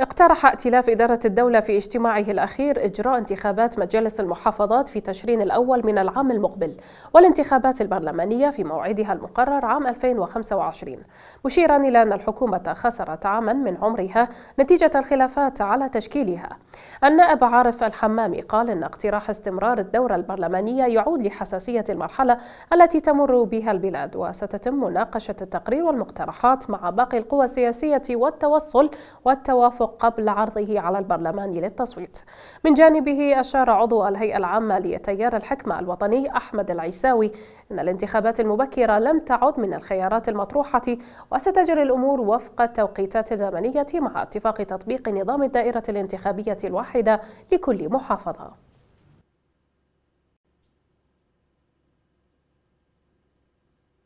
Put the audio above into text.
اقترح ائتلاف إدارة الدولة في اجتماعه الأخير إجراء انتخابات مجالس المحافظات في تشرين الأول من العام المقبل والانتخابات البرلمانية في موعدها المقرر عام 2025 مشيرا إلى أن الحكومة خسرت عاما من عمرها نتيجة الخلافات على تشكيلها النائب عارف الحمامي قال إن اقتراح استمرار الدورة البرلمانية يعود لحساسية المرحلة التي تمر بها البلاد وستتم مناقشة التقرير والمقترحات مع باقي القوى السياسية والتوصل والتوافق قبل عرضه على البرلمان للتصويت من جانبه أشار عضو الهيئة العامة لتيار الحكمة الوطني أحمد العيساوي أن الانتخابات المبكرة لم تعد من الخيارات المطروحة وستجري الأمور وفق التوقيتات الزمنية مع اتفاق تطبيق نظام الدائرة الانتخابية الواحدة لكل محافظة